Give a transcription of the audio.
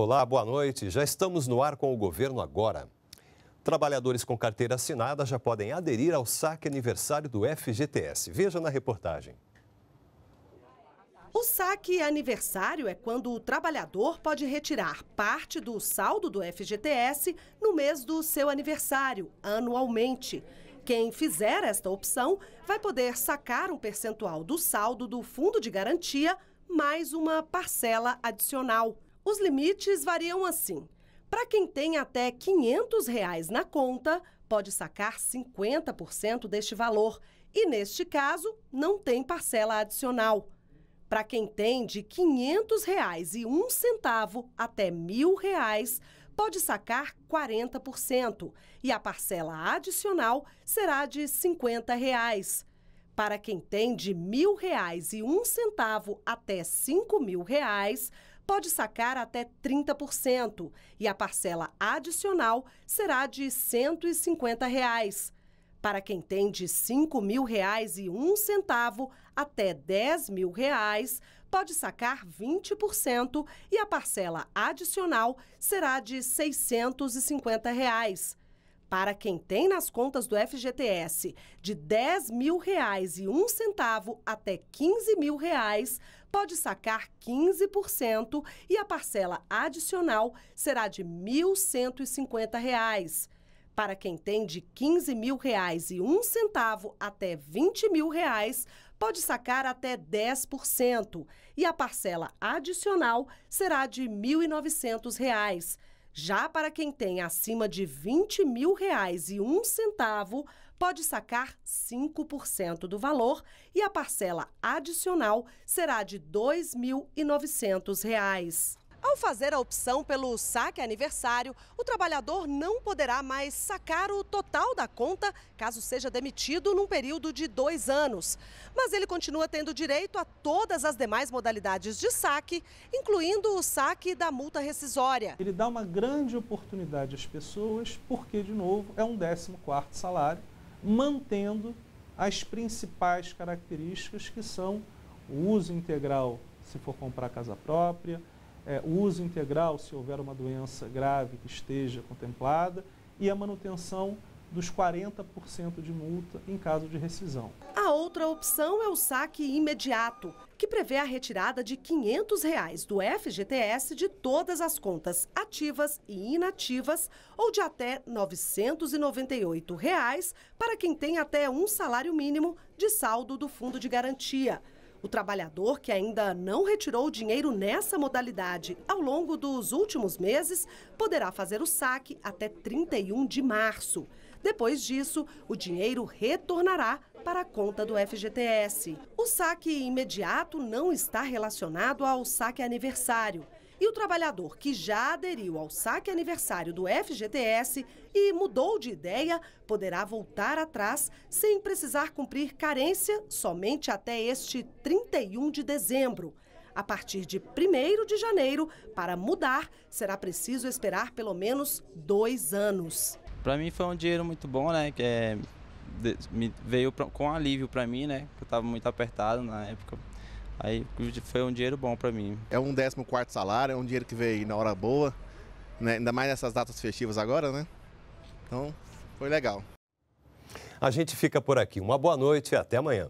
Olá, boa noite. Já estamos no ar com o governo agora. Trabalhadores com carteira assinada já podem aderir ao saque aniversário do FGTS. Veja na reportagem. O saque aniversário é quando o trabalhador pode retirar parte do saldo do FGTS no mês do seu aniversário, anualmente. Quem fizer esta opção vai poder sacar um percentual do saldo do fundo de garantia mais uma parcela adicional. Os limites variam assim. Para quem tem até R$ 500 reais na conta, pode sacar 50% deste valor e, neste caso, não tem parcela adicional. Para quem tem de R$ 500 reais e um centavo até R$ 1.000, reais, pode sacar 40% e a parcela adicional será de R$ 50. Reais. Para quem tem de R$ 1.000 reais e um centavo até R$ 5.000, reais, pode sacar até 30% e a parcela adicional será de R$ 150. Reais. Para quem tem de R$ 5.000 e um centavo até R$ 10.000, pode sacar 20% e a parcela adicional será de R$ 650. Reais. Para quem tem nas contas do FGTS de R$ 10.000 e um centavo até R$ 15.000, pode sacar 15% e a parcela adicional será de R$ 1.150. Para quem tem de 15 mil reais e um centavo até 20 mil reais, pode sacar até 10% e a parcela adicional será de R$ 1.900. Já para quem tem acima de 20 mil reais e um centavo, pode sacar 5% do valor e a parcela adicional será de R$ 2.900. Ao fazer a opção pelo saque aniversário, o trabalhador não poderá mais sacar o total da conta caso seja demitido num período de dois anos. Mas ele continua tendo direito a todas as demais modalidades de saque, incluindo o saque da multa rescisória. Ele dá uma grande oportunidade às pessoas, porque, de novo, é um 14 salário, mantendo as principais características que são o uso integral se for comprar casa própria, é, o uso integral se houver uma doença grave que esteja contemplada e a manutenção dos 40% de multa em caso de rescisão. A outra opção é o saque imediato, que prevê a retirada de R$ 500 reais do FGTS de todas as contas ativas e inativas ou de até R$ 998 reais para quem tem até um salário mínimo de saldo do fundo de garantia. O trabalhador que ainda não retirou o dinheiro nessa modalidade ao longo dos últimos meses poderá fazer o saque até 31 de março. Depois disso, o dinheiro retornará para a conta do FGTS. O saque imediato não está relacionado ao saque aniversário. E o trabalhador que já aderiu ao saque aniversário do FGTS e mudou de ideia poderá voltar atrás sem precisar cumprir carência somente até este 31 de dezembro. A partir de 1 de janeiro, para mudar, será preciso esperar pelo menos dois anos. Para mim foi um dinheiro muito bom, né? Que é, veio com alívio para mim, né? Eu estava muito apertado na época. Aí foi um dinheiro bom para mim. É um 14 quarto salário, é um dinheiro que veio na hora boa, né? ainda mais nessas datas festivas agora, né? Então, foi legal. A gente fica por aqui. Uma boa noite e até amanhã.